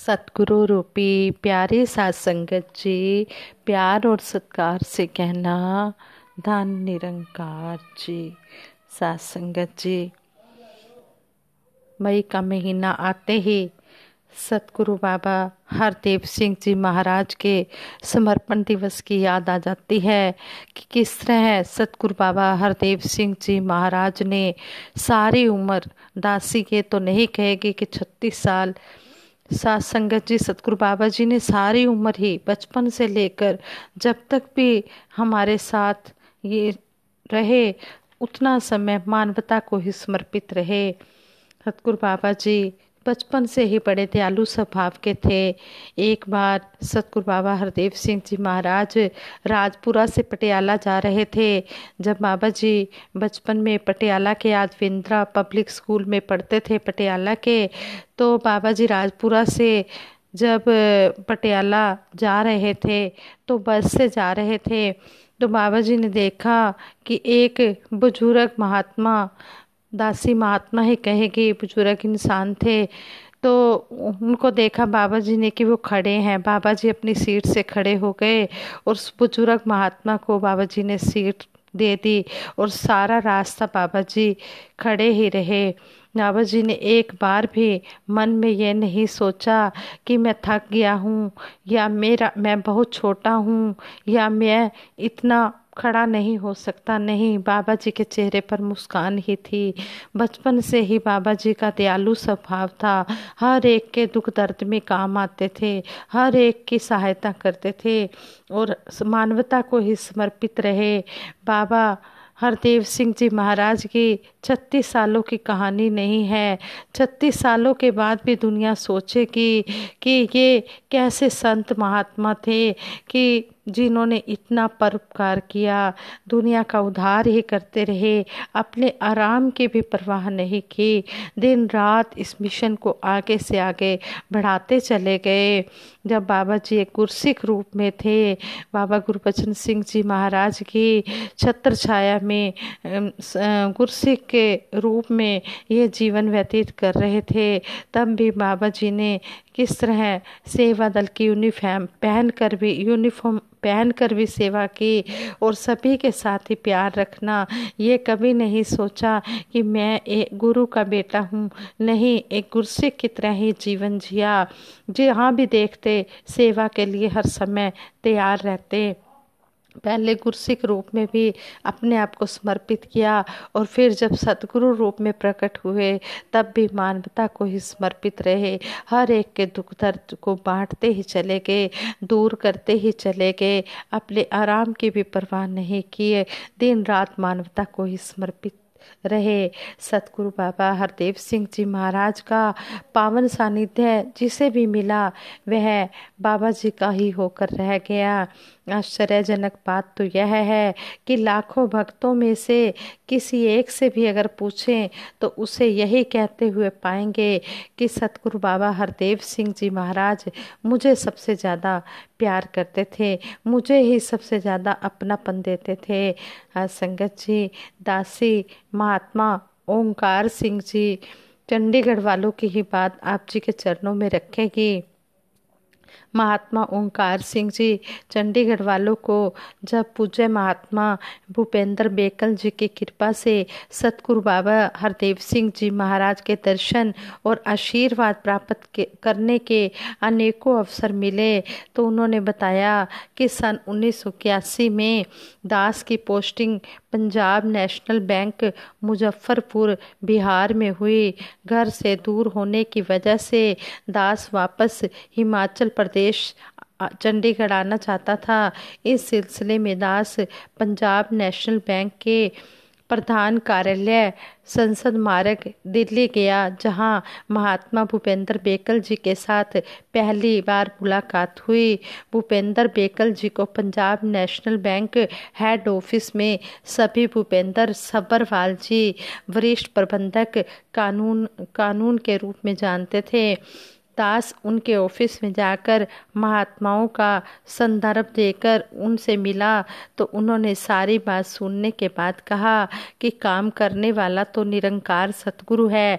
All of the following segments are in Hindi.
सतगुरु रूपी प्यारे सात संगत जी प्यार और सत्कार से कहना धन निरंकार जी सात संगत जी मई का महीना आते ही सतगुरु बाबा हरदेव सिंह जी महाराज के समर्पण दिवस की याद आ जाती है कि किस तरह सतगुरु बाबा हरदेव सिंह जी महाराज ने सारी उम्र दासी के तो नहीं कहेगी कि छत्तीस साल सात संगत जी सतगुरु बाबा जी ने सारी उम्र ही बचपन से लेकर जब तक भी हमारे साथ ये रहे उतना समय मानवता को ही समर्पित रहे सतगुरु बाबा जी बचपन से ही बड़े दयालु स्वभाव के थे एक बार सतगुरु बाबा हरदेव सिंह जी महाराज राजपुरा से पटियाला जा रहे थे जब बाबा जी बचपन में पटियाला के आदविंद्रा पब्लिक स्कूल में पढ़ते थे पटियाला के तो बाबा जी राजपुरा से जब पटियाला जा रहे थे तो बस से जा रहे थे तो बाबा जी ने देखा कि एक बुजुर्ग महात्मा दासी महात्मा ही कहे कि बुजुर्ग इंसान थे तो उनको देखा बाबा जी ने कि वो खड़े हैं बाबा जी अपनी सीट से खड़े हो गए और उस बुजुर्ग महात्मा को बाबा जी ने सीट दे दी और सारा रास्ता बाबा जी खड़े ही रहे बाबा जी ने एक बार भी मन में यह नहीं सोचा कि मैं थक गया हूँ या मेरा मैं बहुत छोटा हूँ या मैं इतना खड़ा नहीं हो सकता नहीं बाबा जी के चेहरे पर मुस्कान ही थी बचपन से ही बाबा जी का दयालु स्वभाव था हर एक के दुख दर्द में काम आते थे हर एक की सहायता करते थे और मानवता को ही समर्पित रहे बाबा हरदेव सिंह जी महाराज की छत्तीस सालों की कहानी नहीं है छत्तीस सालों के बाद भी दुनिया सोचेगी कि ये कैसे संत महात्मा थे कि जिन्होंने इतना परोपकार किया दुनिया का उधार ही करते रहे अपने आराम की भी परवाह नहीं की दिन रात इस मिशन को आगे से आगे बढ़ाते चले गए जब बाबा जी एक गुरसिख रूप में थे बाबा गुरुबचन सिंह जी महाराज की छत्र छाया में गुरसिख के रूप में ये जीवन व्यतीत कर रहे थे तब भी बाबा जी ने किस तरह सेवा दल की यूनिफॉर्म पहन कर भी यूनिफॉर्म पहन कर भी सेवा की और सभी के साथ ही प्यार रखना ये कभी नहीं सोचा कि मैं एक गुरु का बेटा हूँ नहीं एक गुरसिख की तरह ही जीवन जिया जहाँ भी देखते सेवा के लिए हर समय तैयार रहते पहले गुरसिक रूप में भी अपने आप को समर्पित किया और फिर जब सतगुरु रूप में प्रकट हुए तब भी मानवता को ही समर्पित रहे हर एक के दुख दर्द को बांटते ही चले गए दूर करते ही चले गए अपने आराम की भी परवाह नहीं किए दिन रात मानवता को ही समर्पित रहे सतगुरु बाबा हरदेव सिंह जी महाराज का पावन सानिध्य जिसे भी मिला वह बाबा जी का ही होकर रह गया आश्चर्यजनक बात तो यह है कि लाखों भक्तों में से किसी एक से भी अगर पूछें तो उसे यही कहते हुए पाएंगे कि सतगुरु बाबा हरदेव सिंह जी महाराज मुझे सबसे ज़्यादा प्यार करते थे मुझे ही सबसे ज़्यादा अपनापन देते थे हाँ, संगत जी दासी महात्मा ओंकार सिंह जी चंडीगढ़ वालों की ही बात आप जी के चरणों में रखेगी महात्मा ओंकार सिंह जी चंडीगढ़ वालों को जब पूज्य महात्मा भूपेंद्र बेकल जी की कृपा से सतगुरु बाबा हरदेव सिंह जी महाराज के दर्शन और आशीर्वाद प्राप्त करने के अनेकों अवसर मिले तो उन्होंने बताया कि सन उन्नीस में दास की posting Punjab National Bank Muzaffarpur Bihar में हुई घर से दूर होने की वजह से दास वापस हिमाचल प्रदेश प्रदेश चंडीगढ़ आना चाहता था इस सिलसिले में दास पंजाब नेशनल बैंक के प्रधान कार्यालय संसद मार्ग दिल्ली गया जहां महात्मा भूपेंद्र बेकल जी के साथ पहली बार मुलाकात हुई भूपेंद्र बेकल जी को Punjab National Bank head office में सभी भूपेंद्र सबरवाल जी वरिष्ठ प्रबंधक कानून कानून के रूप में जानते थे दास उनके ऑफिस में जाकर महात्माओं का संदर्भ देकर उनसे मिला तो उन्होंने सारी बात सुनने के बाद कहा कि काम करने वाला तो निरंकार सतगुरु है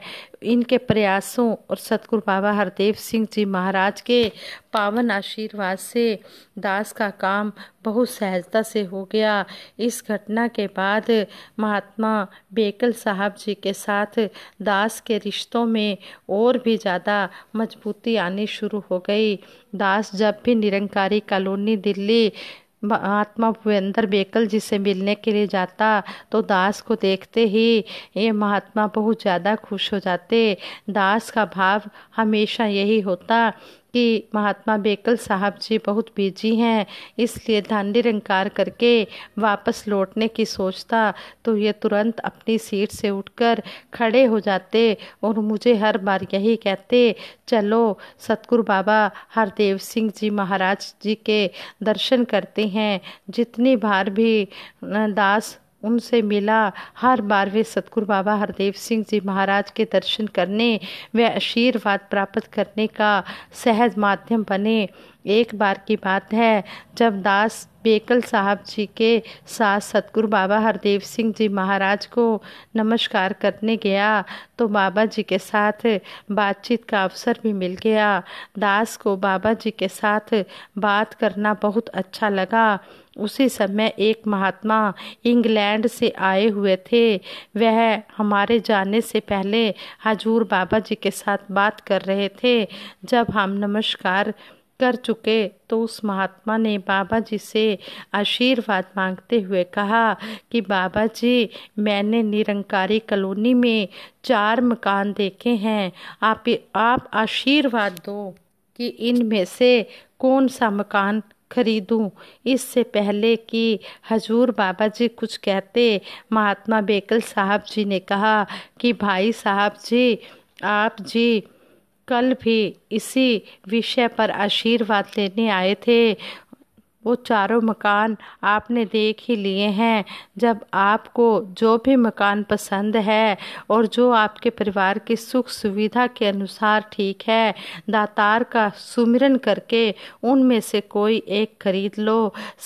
इनके प्रयासों और सतगुरु बाबा हरदेव सिंह जी महाराज के पावन आशीर्वाद से दास का काम बहुत सहजता से हो गया इस घटना के बाद महात्मा बेकल साहब जी के साथ दास के रिश्तों में और भी ज़्यादा मजबूती आनी शुरू हो गई दास जब भी निरंकारी कॉलोनी दिल्ली महात्मा भूवेंद्र बेकल जी से मिलने के लिए जाता तो दास को देखते ही ये महात्मा बहुत ज़्यादा खुश हो जाते दास का भाव हमेशा यही होता कि महात्मा बेकल साहब जी बहुत बिजी हैं इसलिए दांडी रंकार करके वापस लौटने की सोचता तो ये तुरंत अपनी सीट से उठकर खड़े हो जाते और मुझे हर बार यही कहते चलो सतगुरु बाबा हरदेव सिंह जी महाराज जी के दर्शन करते हैं जितनी बार भी दास उनसे मिला हर बार वे सतगुरु बाबा हरदेव सिंह जी महाराज के दर्शन करने व आशीर्वाद प्राप्त करने का सहज माध्यम बने एक बार की बात है जब दास बेकल साहब जी के साथ सतगुरु बाबा हरदेव सिंह जी महाराज को नमस्कार करने गया तो बाबा जी के साथ बातचीत का अवसर भी मिल गया दास को बाबा जी के साथ बात करना बहुत अच्छा लगा उसी समय एक महात्मा इंग्लैंड से आए हुए थे वह हमारे जाने से पहले हजूर बाबा जी के साथ बात कर रहे थे जब हम नमस्कार कर चुके तो उस महात्मा ने बाबा जी से आशीर्वाद मांगते हुए कहा कि बाबा जी मैंने निरंकारी कॉलोनी में चार मकान देखे हैं आप आप आशीर्वाद दो कि इनमें से कौन सा मकान खरीदूं इससे पहले कि हजूर बाबा जी कुछ कहते महात्मा बेकल साहब जी ने कहा कि भाई साहब जी आप जी कल भी इसी विषय पर आशीर्वाद लेने आए थे वो चारों मकान आपने देख ही लिए हैं जब आपको जो भी मकान पसंद है और जो आपके परिवार की सुख सुविधा के अनुसार ठीक है दातार का सुमिरन करके उनमें से कोई एक खरीद लो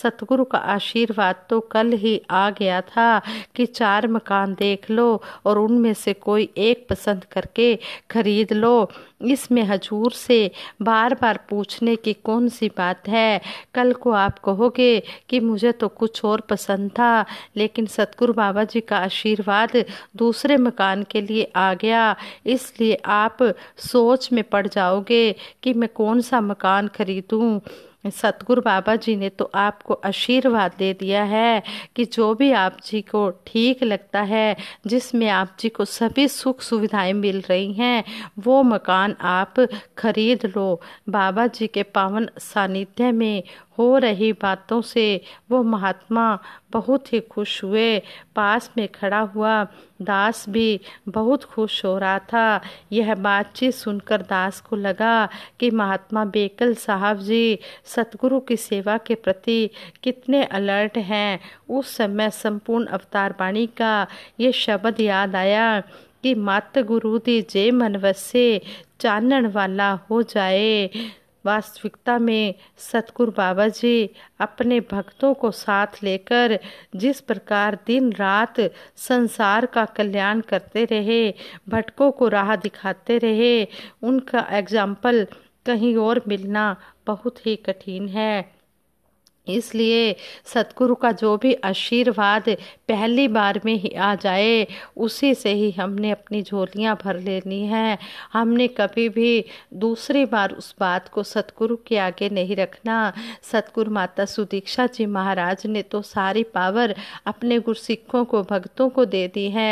सतगुरु का आशीर्वाद तो कल ही आ गया था कि चार मकान देख लो और उनमें से कोई एक पसंद करके खरीद लो इसमें हजूर से बार बार पूछने की कौन सी बात है कल को आप कहोगे कि मुझे तो कुछ और पसंद था लेकिन सतगुरु बाबा जी का आशीर्वाद दूसरे मकान के लिए आ गया इसलिए आप सोच में पड़ जाओगे कि मैं कौन सा मकान खरीदूं सतगुरु बाबा जी ने तो आपको आशीर्वाद दे दिया है कि जो भी आप जी को ठीक लगता है जिसमें आप जी को सभी सुख सुविधाएं मिल रही हैं वो मकान आप खरीद लो बाबा जी के पावन सानिध्य में हो रही बातों से वो महात्मा बहुत ही खुश हुए पास में खड़ा हुआ दास भी बहुत खुश हो रहा था यह बातचीत सुनकर दास को लगा कि महात्मा बेकल साहब जी सतगुरु की सेवा के प्रति कितने अलर्ट हैं उस समय संपूर्ण अवतार वाणी का ये शब्द याद आया कि मात गुरु दी जे मनवसे चानण वाला हो जाए वास्तविकता में सतगुरु बाबा जी अपने भक्तों को साथ लेकर जिस प्रकार दिन रात संसार का कल्याण करते रहे भटकों को राह दिखाते रहे उनका एग्जाम्पल कहीं और मिलना बहुत ही कठिन है इसलिए सतगुरु का जो भी आशीर्वाद पहली बार में ही आ जाए उसी से ही हमने अपनी झोलियाँ भर लेनी है हमने कभी भी दूसरी बार उस बात को सतगुरु के आगे नहीं रखना सतगुरु माता सुदीक्षा जी महाराज ने तो सारी पावर अपने गुरसिखों को भक्तों को दे दी है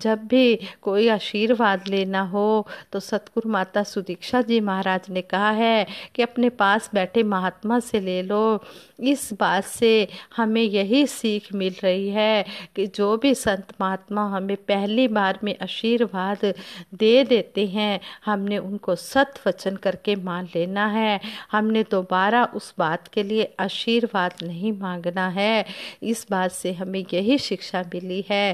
जब भी कोई आशीर्वाद लेना हो तो सतगुरु माता सुदीक्षा जी महाराज ने कहा है कि अपने पास बैठे महात्मा से ले लो इस इस बात से हमें यही सीख मिल रही है कि जो भी संत महात्मा हमें पहली बार में आशीर्वाद दे देते हैं हमने उनको सत वचन करके मान लेना है हमने दोबारा उस बात के लिए आशीर्वाद नहीं मांगना है इस बात से हमें यही शिक्षा मिली है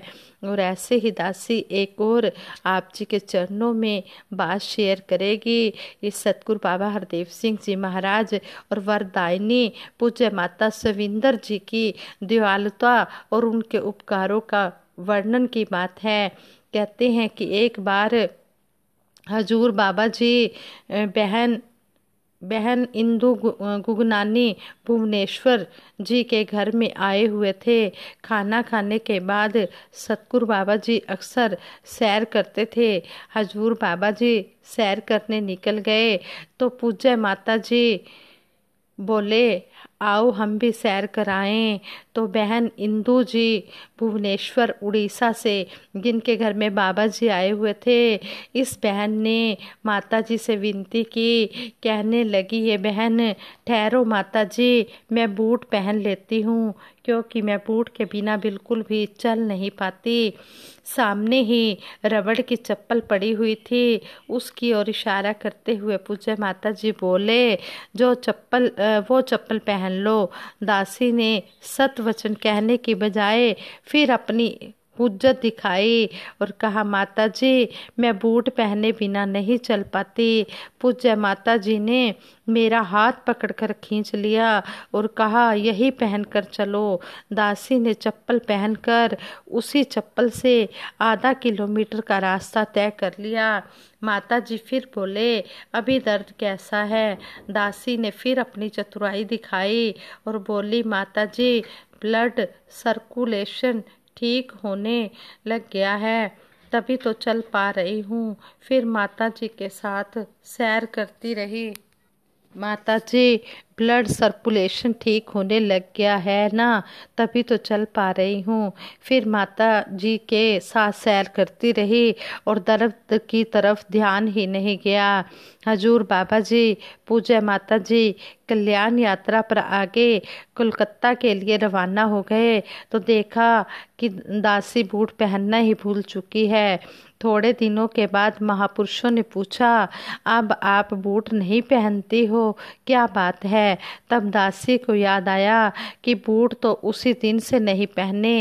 और ऐसे ही दासी एक और आप जी के चरणों में बात शेयर करेगी इस सतगुरु बाबा हरदेव सिंह जी महाराज और वरदायनी पूज्य माता सविंदर जी की दयालुता और उनके उपकारों का वर्णन की बात है कहते हैं कि एक बार हजूर बाबा जी बहन बहन इंदु गुगनानी भुवनेश्वर जी के घर में आए हुए थे खाना खाने के बाद सतगुरु बाबा जी अक्सर सैर करते थे हजूर बाबा जी सैर करने निकल गए तो पूज्य माता जी बोले आओ हम भी सैर कराएं तो बहन इंदू जी भुवनेश्वर उड़ीसा से जिनके घर में बाबा जी आए हुए थे इस बहन ने माता जी से विनती की कहने लगी ये बहन ठहरो माता जी मैं बूट पहन लेती हूँ क्योंकि मैं बूट के बिना बिल्कुल भी चल नहीं पाती सामने ही रबड़ की चप्पल पड़ी हुई थी उसकी ओर इशारा करते हुए पूजे माता जी बोले जो चप्पल वो चप्पल पहन लो दासी ने सत वचन कहने की बजाय फिर अपनी उज्जत दिखाई और कहा माता जी मैं बूट पहने बिना नहीं चल पाती पूज्य माता जी ने मेरा हाथ पकड़कर खींच लिया और कहा यही पहनकर चलो दासी ने चप्पल पहनकर उसी चप्पल से आधा किलोमीटर का रास्ता तय कर लिया माता जी फिर बोले अभी दर्द कैसा है दासी ने फिर अपनी चतुराई दिखाई और बोली माता जी ब्लड सर्कुलेशन ठीक होने लग गया है तभी तो चल पा रही हूँ फिर माता जी के साथ सैर करती रही माता जी ब्लड सर्कुलेशन ठीक होने लग गया है ना तभी तो चल पा रही हूँ फिर माता जी के साथ सैर करती रही और दर्द की तरफ ध्यान ही नहीं गया हजूर बाबा जी पूजा माता जी कल्याण यात्रा पर आगे कोलकाता के लिए रवाना हो गए तो देखा कि दासी बूट पहनना ही भूल चुकी है थोड़े दिनों के बाद महापुरुषों ने पूछा अब आप बूट नहीं पहनती हो क्या बात है है तब दासी को याद आया कि बूट तो उसी दिन से नहीं पहने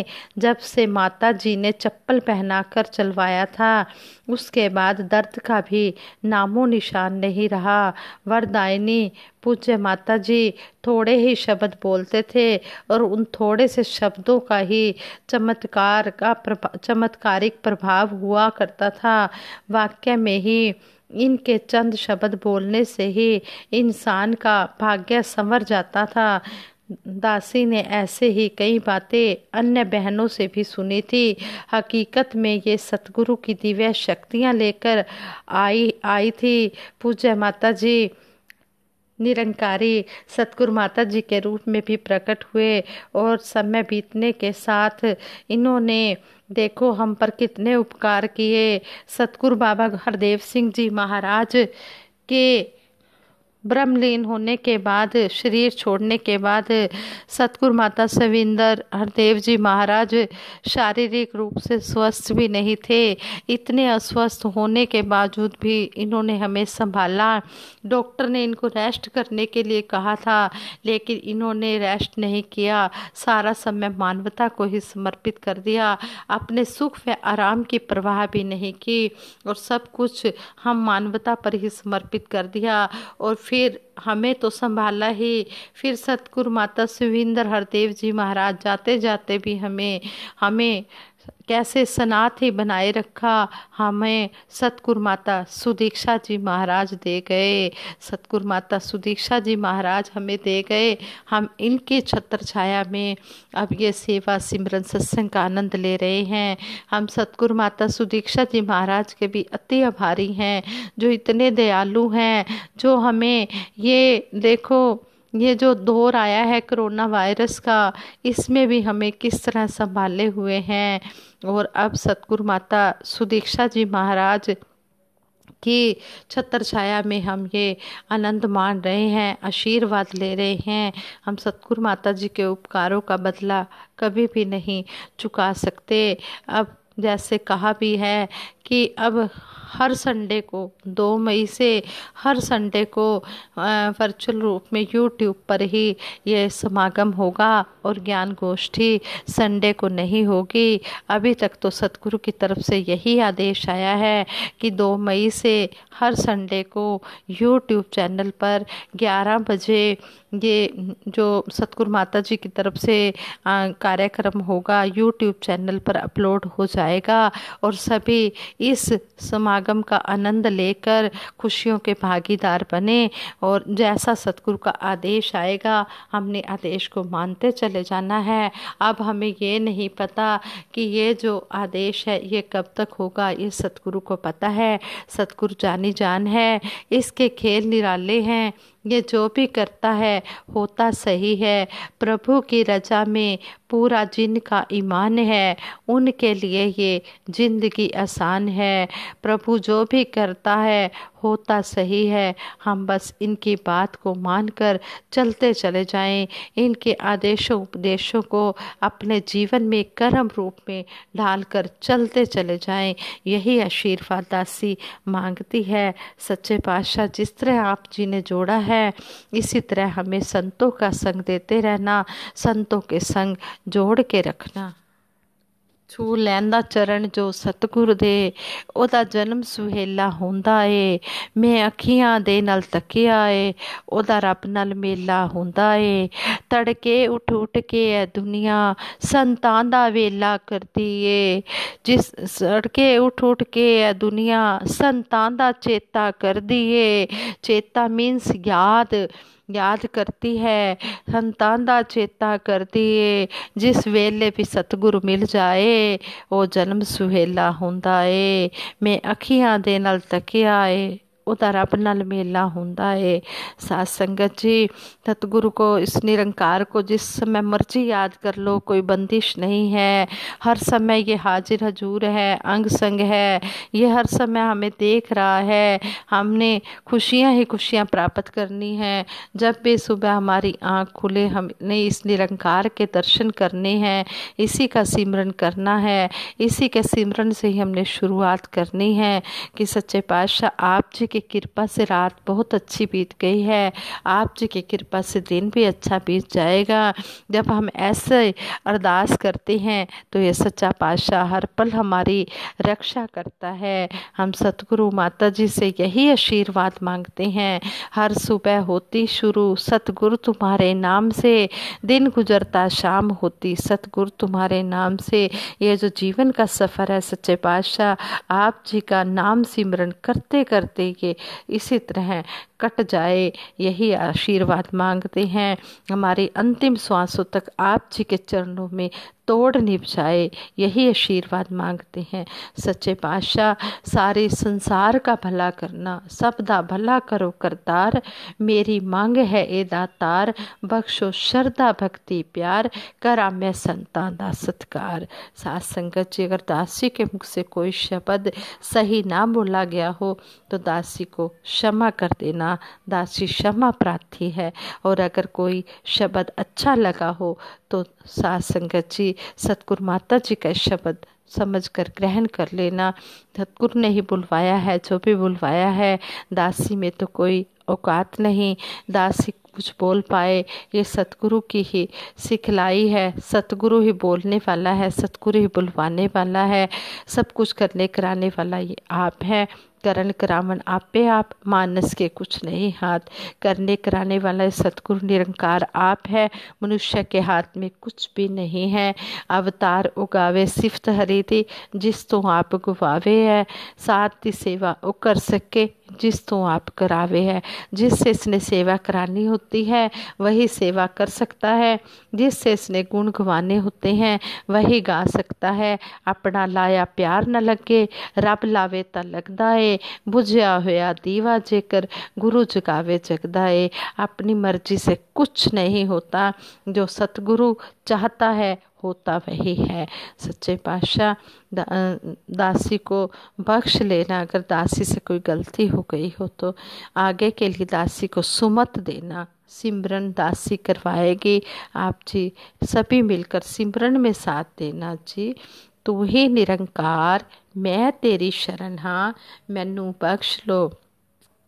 जब से माता जी ने चप्पल पहनाकर चलवाया था उसके बाद दर्द का भी नामो निशान नहीं रहा वरदायनी पूज्य माता जी थोड़े ही शब्द बोलते थे और उन थोड़े से शब्दों का ही चमत्कार का प्रभा चमत्कारिक प्रभाव हुआ करता था वाक्य में ही इनके चंद शब्द बोलने से ही इंसान का भाग्य संवर जाता था दासी ने ऐसे ही कई बातें अन्य बहनों से भी सुनी थी हकीकत में ये सतगुरु की दिव्य शक्तियाँ लेकर आई आई थी पूज्य माता जी निरंकारी सतगुरु माता जी के रूप में भी प्रकट हुए और समय बीतने के साथ इन्होंने देखो हम पर कितने उपकार किए सतगुरु बाबा हरदेव सिंह जी महाराज के ब्रह्मलीन होने के बाद शरीर छोड़ने के बाद सतगुरु माता सविंदर हरदेव जी महाराज शारीरिक रूप से स्वस्थ भी नहीं थे इतने अस्वस्थ होने के बावजूद भी इन्होंने हमें संभाला डॉक्टर ने इनको रेस्ट करने के लिए कहा था लेकिन इन्होंने रेस्ट नहीं किया सारा समय मानवता को ही समर्पित कर दिया अपने सुख व आराम की परवाह भी नहीं की और सब कुछ हम मानवता पर ही समर्पित कर दिया और फिर फिर हमें तो संभाला ही फिर सतगुरु माता सुविंदर हरदेव जी महाराज जाते जाते भी हमें हमें कैसे ही बनाए रखा हमें सतगुरु माता सुदीक्षा जी महाराज दे गए सतगुरु माता सुदीक्षा जी महाराज हमें दे गए हम इनके छत्र छाया में अब ये सेवा सिमरन सत्संग का आनंद ले रहे हैं हम सतगुरु माता सुदीक्षा जी महाराज के भी अति आभारी हैं जो इतने दयालु हैं जो हमें ये देखो ये जो दौर आया है कोरोना वायरस का इसमें भी हमें किस तरह संभाले हुए हैं और अब सतगुरु माता सुदीक्षा जी महाराज की छत्र छाया में हम ये आनंद मान रहे हैं आशीर्वाद ले रहे हैं हम सतगुरु माता जी के उपकारों का बदला कभी भी नहीं चुका सकते अब जैसे कहा भी है कि अब हर संडे को दो मई से हर संडे को वर्चुअल रूप में यूट्यूब पर ही ये समागम होगा और ज्ञान गोष्ठी संडे को नहीं होगी अभी तक तो सतगुरु की तरफ से यही आदेश आया है कि दो मई से हर संडे को यूट्यूब चैनल पर ग्यारह बजे ये जो सतगुरु माता जी की तरफ से कार्यक्रम होगा यूट्यूब चैनल पर अपलोड हो जाए जाएगा और सभी इस समागम का आनंद लेकर खुशियों के भागीदार बने और जैसा सतगुरु का आदेश आएगा हमने आदेश को मानते चले जाना है अब हमें ये नहीं पता कि ये जो आदेश है ये कब तक होगा ये सतगुरु को पता है सतगुरु जानी जान है इसके खेल निराले हैं ये जो भी करता है होता सही है प्रभु की रजा में पूरा जिनका ईमान है उनके लिए ये जिंदगी आसान है प्रभु जो भी करता है होता सही है हम बस इनकी बात को मानकर चलते चले जाएं, इनके आदेशों उपदेशों को अपने जीवन में कर्म रूप में ढालकर चलते चले जाएं, यही आशीर्वाद दासी मांगती है सच्चे पातशाह जिस तरह आप जी ने जोड़ा है इसी तरह हमें संतों का संग देते रहना संतों के संग जोड़ के रखना ਛੂ ਲੈਣ ਦਾ ਚਰਨ ਜੋ ਸਤਿਗੁਰ ਦੇ ਉਹਦਾ ਜਨਮ ਸੁਹੇਲਾ ਹੁੰਦਾ ਏ ਮੈਂ ਅੱਖੀਆਂ ਦੇ ਨਾਲ ਤੱਕਿਆ ਏ ਉਹਦਾ ਰੱਬ ਨਾਲ ਮੇਲਾ ਹੁੰਦਾ ਏ ਤੜਕੇ ਉਠ ਉਠ ਕੇ ਐ ਦੁਨੀਆ ਸੰਤਾਂ ਦਾ ਵੇਲਾ ਕਰਦੀ ਏ ਜਿਸ ਸੜਕੇ ਉਠ ਉਠ ਕੇ ਐ ਦੁਨੀਆ ਸੰਤਾਂ ਦਾ ਚੇਤਾ ਕਰਦੀ ਏ ਚੇਤਾ ਮੀਨਸ ਯਾਦ याद करती है संतान का चेता करती है जिस वेले भी सतगुरु मिल जाए वो जन्म सुहेला हों मैं अखियां दे तकिया है ਉਹਦਾ ਰੱਬ ਨਾਲ ਮੇਲਾ ਹੁੰਦਾ ਏ ਸਾਧ ਸੰਗਤ ਜੀ ਸਤਿਗੁਰੂ ਕੋ ਇਸ को जिस समय मर्जी याद कर लो कोई बंदिश नहीं है हर समय ये हाजिर हजूर है अंग संग है ये हर समय हमें देख रहा है हमने खुशियां ही खुशियां प्राप्त करनी है जब भी सुबह हमारी आँख खुले हमने इस निरंकार के दर्शन करने हैं इसी का सिमरन करना है इसी के सिमरन से ही हमने शुरुआत करनी है कि सच्चे पातशाह आप जी के की कृपा से रात बहुत अच्छी बीत गई है आप जी की कृपा से दिन भी अच्छा बीत जाएगा जब हम ऐसे अरदास करते हैं तो ये सच्चा पातशाह हर पल हमारी रक्षा करता है हम सतगुरु माता जी से यही आशीर्वाद मांगते हैं हर सुबह होती शुरू सतगुरु तुम्हारे नाम से दिन गुजरता शाम होती सतगुरु तुम्हारे नाम से यह जो जीवन का सफ़र है सच्चे पातशाह आप जी का नाम सिमरन करते करते ये के इसी तरह कट जाए यही आशीर्वाद मांगते हैं हमारी अंतिम श्वासों तक आप जी के चरणों में तोड़ जाए यही आशीर्वाद मांगते हैं सच्चे पातशाह सारे संसार का भला करना सब दा भला करो करतार मेरी मांग है ए दातार बख्शो श्रद्धा भक्ति प्यार करा मैं संतान दा सत्कार सास संगत जी अगर दासी के मुख से कोई शब्द सही ना बोला गया हो तो दासी को क्षमा कर देना दासी क्षमा प्रार्थी है और अगर कोई शब्द अच्छा लगा हो तो सास संगत जी सतगुरु माता जी का शब्द समझ कर ग्रहण कर लेना सतगुरु ने ही बुलवाया है जो भी बुलवाया है दासी में तो कोई औकात नहीं दासी कुछ बोल पाए ये सतगुरु की ही सिखलाई है सतगुरु ही बोलने वाला है सतगुरु ही बुलवाने वाला है सब कुछ करने कराने वाला ये आप हैं करण करावन आपे आप मानस के कुछ नहीं हाथ करने कराने वाला सतगुरु निरंकार आप है मनुष्य के हाथ में कुछ भी नहीं है अवतार उगावे सिफत हरी थी जिस तो आप गुवावे है साथ ही सेवा वो कर सके जिस तो आप करावे है जिससे इसने सेवा करानी होती है वही सेवा कर सकता है जिससे इसने गुण गवाने होते हैं वही गा सकता है अपना लाया प्यार न लगे रब लावे तो लगता है बुझया होया दीवा जेकर गुरु जगावे जगदा है अपनी मर्जी से कुछ नहीं होता जो सतगुरु चाहता है होता वही है सच्चे पातशाह दा, दासी को बख्श लेना अगर दासी से कोई गलती हो गई हो तो आगे के लिए दासी को सुमत देना सिमरन दासी करवाएगी आप जी सभी मिलकर सिमरन में साथ देना जी तू ही निरंकार मैं तेरी शरण हाँ मैनू बख्श लो